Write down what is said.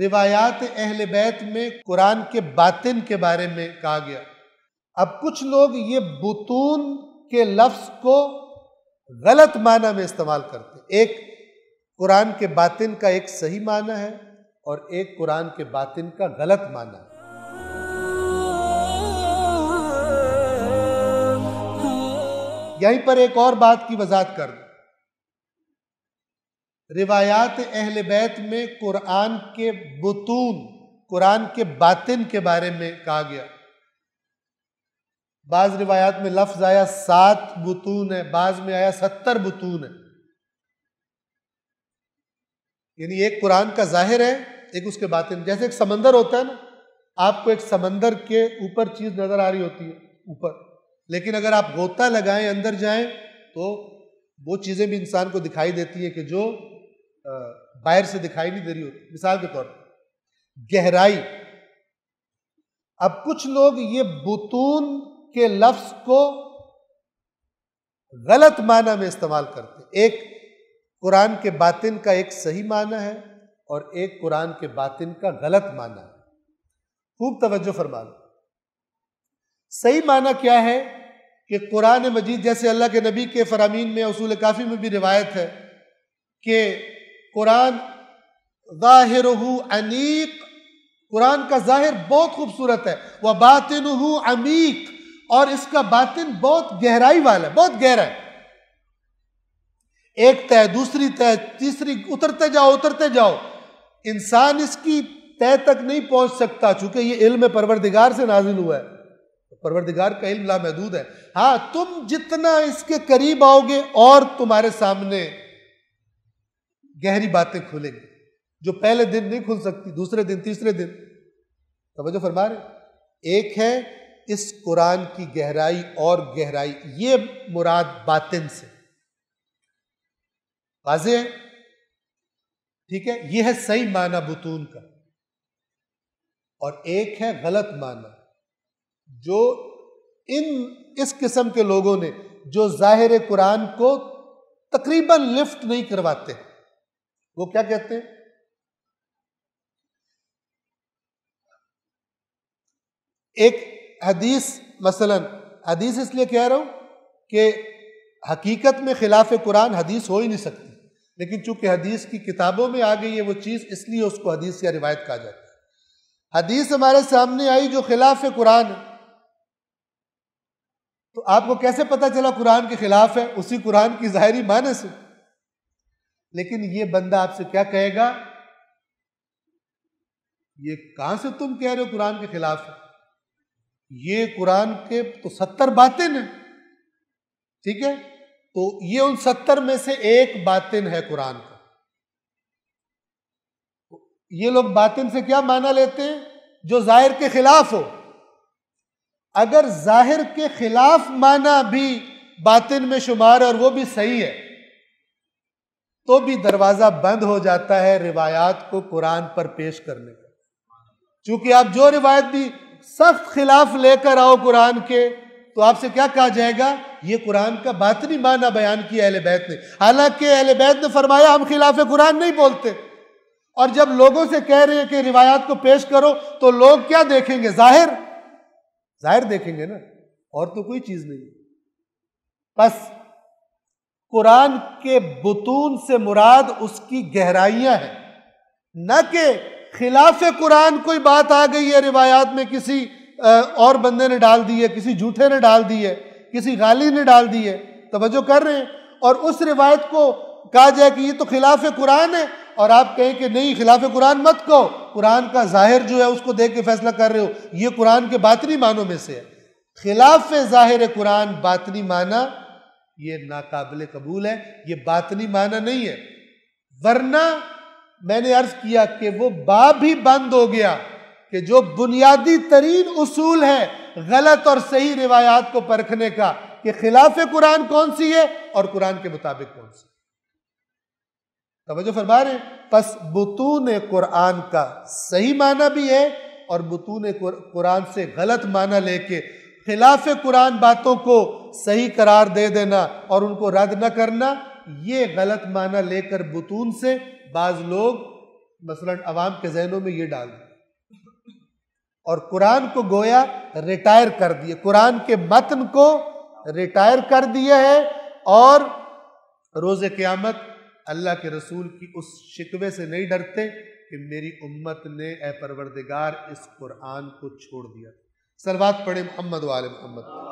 रिवायात अहल बैत में कुरान के बातिन के बारे में कहा गया अब कुछ लोग ये बुतून के लफ्ज़ को गलत माना में इस्तेमाल करते एक कुरान के बातिन का एक सही माना है और एक कुरान के बातिन का गलत माना है यहीं पर एक और बात की वजाहत कर दूं रिवायात अहल बैत में कुरान के बतून कुरान के बातिन के बारे में कहा गया बाज़ रिवायात में लफ्ज़ आया सात बतून है बाज़ में आया सत्तर बतून है यानी एक कुरान का जाहिर है एक उसके बातिन जैसे एक समंदर होता है ना आपको एक समंदर के ऊपर चीज़ नज़र आ रही होती है ऊपर लेकिन अगर आप गोता लगाएं अंदर जाएं तो वो चीज़ें भी इंसान को दिखाई देती है कि जो बाहर से दिखाई नहीं दे रही होती मिसाल के तौर पर गहराई अब कुछ लोग ये बुतून के लफ्ज को गलत माना में इस्तेमाल करते एक कुरान के बातिन का एक सही माना है और एक कुरान के बातिन का गलत माना है खूब तवज्जो फरमा सही माना क्या है कि कुरान मजीद जैसे अल्लाह के नबी के फरामीन में असूल काफ़ी में भी रिवायत है कि कुरान ज़ाहिर अनीक कुरान का ज़ाहिर बहुत खूबसूरत है वह बातिन अमीक और इसका बातिन बहुत गहराई वाला है बहुत गहरा है एक तय दूसरी तय तीसरी उतरते जाओ उतरते जाओ इंसान इसकी तय तक नहीं पहुंच सकता चूंकि ये इल्म परवरदिगार से नाजिल हुआ है परवरदिगार का इल्म लामहदूद है हाँ तुम जितना इसके करीब आओगे और तुम्हारे सामने गहरी बातें खुलेंगी जो पहले दिन नहीं खुल सकती दूसरे दिन तीसरे दिन तो फरमा रहे एक है इस कुरान की गहराई और गहराई ये मुराद बातिन से वाजे है ठीक है यह है सही माना बुतून का और एक है गलत माना जो इन इस किस्म के लोगों ने जो जाहिर कुरान को तकरीबन लिफ्ट नहीं करवाते हैं वो क्या कहते हैं एक हदीस मसलन हदीस इसलिए कह रहा हूं कि हकीकत में खिलाफ कुरान हदीस हो ही नहीं सकती लेकिन चूंकि हदीस की किताबों में आ गई है वो चीज़ इसलिए उसको हदीस या रिवायत कहा जाता है हदीस हमारे सामने आई जो खिलाफ कुरान है तो आपको कैसे पता चला कुरान के खिलाफ है उसी कुरान की ज़ाहरी मानस है लेकिन ये बंदा आपसे क्या कहेगा ये कहां से तुम कह रहे हो कुरान के खिलाफ ये कुरान के तो सत्तर बातें हैं ठीक है तो ये उन सत्तर में से एक बातिन है कुरान का ये लोग बातिन से क्या माना लेते हैं जो जाहिर के खिलाफ हो अगर जाहिर के खिलाफ माना भी बातिन में शुमार और वो भी सही है तो भी दरवाज़ा बंद हो जाता है रिवायात को कुरान पर पेश करने का चूंकि आप जो रिवायत भी सख्त खिलाफ लेकर आओ कुरान के तो आपसे क्या कहा जाएगा ये कुरान का बातनी माना बयान किया अहले बैत ने हालांकि अहले बैत ने फरमाया हम खिलाफ कुरान नहीं बोलते और जब लोगों से कह रहे हैं कि रिवायात को पेश करो तो लोग क्या देखेंगे जाहिर जाहिर देखेंगे ना और तो कोई चीज़ नहीं बस कुरान के बतून से मुराद उसकी गहराइयां हैं न कि खिलाफ कुरान कोई बात आ गई है रिवायात में किसी और बंदे ने डाल दी है किसी झूठे ने डाल दी है किसी गाली ने डाल दी है तोज्जो कर रहे हैं और उस रिवायत को कहा जाए कि ये तो खिलाफ कुरान है और आप कहें कि नहीं खिलाफ कुरान मत कहो कुरान का जाहिर जो है उसको देख के फैसला कर रहे हो ये कुरान के बातनी मानों में से है खिलाफ ज़ाहिर कुरान बातनी माना ये नाकाबिल कबूल है ये बातनी माना नहीं है वरना मैंने अर्ज किया कि वो बाब ही बंद हो गया कि जो बुनियादी तरीन उसूल है गलत और सही रिवायात को परखने का कि खिलाफ कुरान कौन सी है और कुरान के मुताबिक कौन सी तो फरमा रहे बस बतून कुरान का सही माना भी है और बतून कुरान से गलत माना लेके खिलाफ कुरान बातों को सही करार दे देना और उनको रद्द न करना ये गलत माना लेकर बतून से बाज लोग मसलन अवाम के जहनों में ये डाल दिए और कुरान को गोया रिटायर कर दिए कुरान के मतन को रिटायर कर दिया है और रोज़ क़्यामत अल्लाह के रसूल की उस शिकवे से नहीं डरते कि मेरी उम्मत ने ए परवरदिगार इस कुरान को छोड़ दिया सलवात पढ़े मोहम्मद वाले मोहम्मद